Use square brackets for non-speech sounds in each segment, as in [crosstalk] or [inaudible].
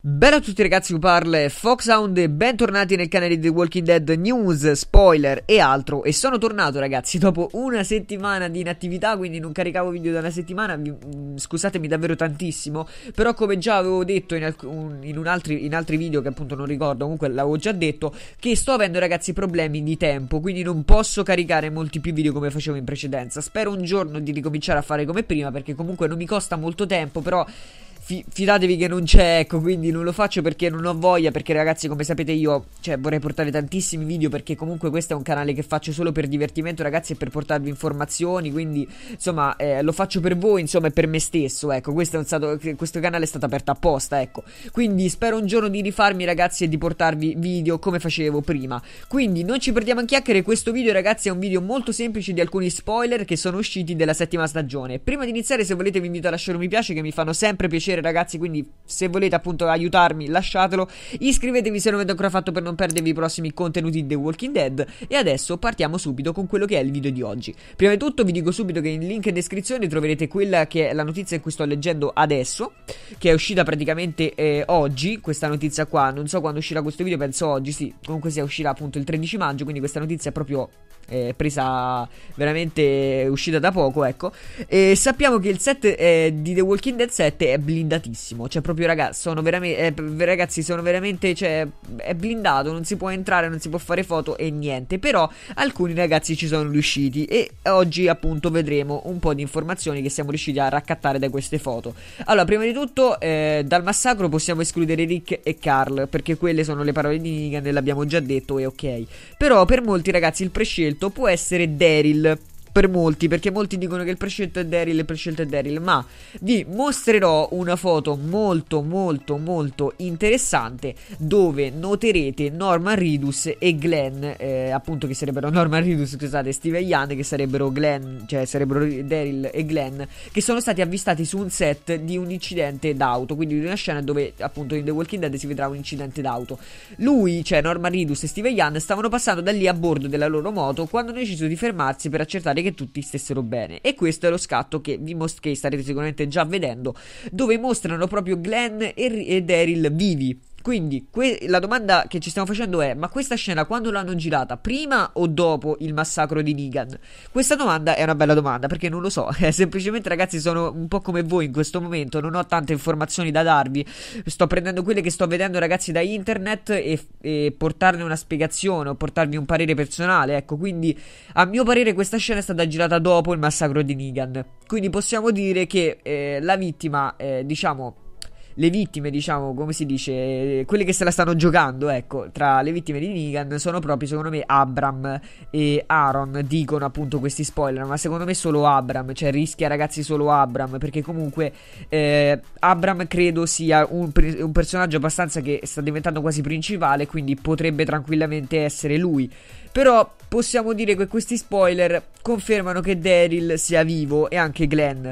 Bella a tutti ragazzi, vi parla Foxhound e bentornati nel canale di The Walking Dead News, spoiler e altro E sono tornato ragazzi dopo una settimana di inattività, quindi non caricavo video da una settimana vi, mm, Scusatemi davvero tantissimo Però come già avevo detto in, alc- in, altri, in, altri, video che appunto non ricordo, comunque l'avevo già detto Che sto avendo ragazzi problemi di tempo, quindi non posso caricare molti più video come facevo in precedenza Spero un giorno di ricominciare a fare come prima perché comunque non mi costa molto tempo, però Fi- fidatevi che non c'è, ecco, quindi non lo faccio perché non ho voglia, perché ragazzi, come sapete io, cioè, vorrei portare tantissimi video perché comunque questo è un canale che faccio solo per divertimento, ragazzi, e per portarvi informazioni, quindi, insomma, eh, lo faccio per voi, insomma, e per me stesso, ecco, questo, è stato, eh, questo canale è stato aperto apposta, ecco. Quindi spero un giorno di rifarmi, ragazzi, e di portarvi video come facevo prima. Quindi non ci perdiamo in chiacchiere, questo video, ragazzi, è un video molto semplice di alcuni spoiler che sono usciti della settima stagione. Prima di iniziare, se volete vi invito a lasciare un mi piace che mi fanno sempre piacere piacere ragazzi, quindi se volete appunto aiutarmi lasciatelo, iscrivetevi se non avete ancora fatto per non perdervi i prossimi contenuti di The Walking Dead e adesso partiamo subito con quello che è il video di oggi. Prima di tutto vi dico subito che in link in descrizione troverete quella che è la notizia in cui sto leggendo adesso, che è uscita praticamente eh, oggi, questa notizia qua, non so quando uscirà questo video, penso oggi, sì, comunque sia uscirà appunto il 13 maggio, quindi questa notizia è proprio eh, presa veramente uscita da poco, ecco. E sappiamo che il set eh, di The Walking Dead 7 è blindatissimo, cioè proprio ragazzi, sono veramente eh, ragazzi, sono veramente cioè è blindato, non si può entrare, non si può fare foto e niente, però alcuni ragazzi ci sono riusciti e oggi appunto vedremo un po' di informazioni che siamo riusciti a raccattare da queste foto. Allora, prima di tutto eh, dal massacro possiamo escludere Rick e Carl perché quelle sono le parole di Negan e l'abbiamo già detto e ok. Però per molti ragazzi il prescelto può essere Daryl, per molti, perché molti dicono che il prescelto è Daryl, il prescelto è Daryl, ma vi mostrerò una foto molto molto molto interessante dove noterete Norman Ridus e Glenn, eh, appunto che sarebbero Norman Ridus, scusate, Steve e Ian, che sarebbero Glenn, cioè sarebbero Daryl e Glenn, che sono stati avvistati su un set di un incidente d'auto, quindi di una scena dove appunto in The Walking Dead si vedrà un incidente d'auto. Lui, cioè Norman Ridus e Steve e Ian, stavano passando da lì a bordo della loro moto quando hanno deciso di fermarsi per accertare che che tutti stessero bene. E questo è lo scatto che, vi most- che starete sicuramente già vedendo, dove mostrano proprio Glenn e, R- e Daryl vivi quindi que- la domanda che ci stiamo facendo è: ma questa scena quando l'hanno girata? Prima o dopo il massacro di Negan? Questa domanda è una bella domanda perché non lo so. Eh, [laughs] semplicemente, ragazzi, sono un po' come voi in questo momento. Non ho tante informazioni da darvi. Sto prendendo quelle che sto vedendo, ragazzi, da internet e, e portarne una spiegazione o portarvi un parere personale. Ecco, quindi a mio parere, questa scena è stata girata dopo il massacro di Negan. Quindi possiamo dire che eh, la vittima, eh, diciamo le vittime, diciamo, come si dice, quelle che se la stanno giocando, ecco, tra le vittime di Negan sono proprio, secondo me, Abram e Aaron, dicono appunto questi spoiler, ma secondo me solo Abram, cioè rischia ragazzi solo Abram, perché comunque eh, Abram credo sia un, un personaggio abbastanza che sta diventando quasi principale, quindi potrebbe tranquillamente essere lui. Però possiamo dire che questi spoiler confermano che Daryl sia vivo e anche Glenn.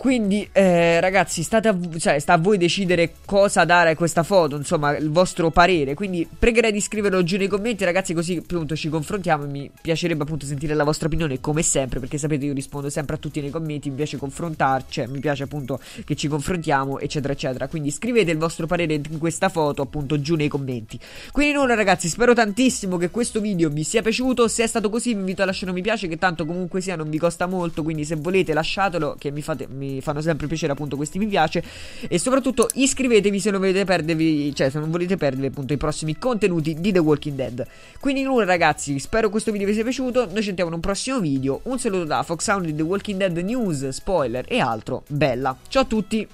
Quindi, eh, ragazzi, a, cioè, sta a voi decidere cosa dare a questa foto, insomma, il vostro parere. Quindi pregherei di scriverlo giù nei commenti, ragazzi, così appunto ci confrontiamo. Mi piacerebbe appunto sentire la vostra opinione, come sempre, perché sapete, io rispondo sempre a tutti nei commenti. Mi piace confrontarci, cioè, mi piace appunto che ci confrontiamo, eccetera, eccetera. Quindi scrivete il vostro parere in questa foto, appunto, giù nei commenti. Quindi, nulla, ragazzi, spero tantissimo che questo video vi sia piaciuto. Se è stato così, vi invito a lasciare un mi piace, che tanto comunque sia, non vi costa molto. Quindi, se volete, lasciatelo, che mi fate. Mi fanno sempre piacere appunto questi mi piace e soprattutto iscrivetevi se non volete perdervi, cioè se non volete perdervi appunto i prossimi contenuti di The Walking Dead. Quindi nulla ragazzi, spero questo video vi sia piaciuto, noi ci sentiamo in un prossimo video, un saluto da Fox Sound di The Walking Dead News, spoiler e altro, bella, ciao a tutti!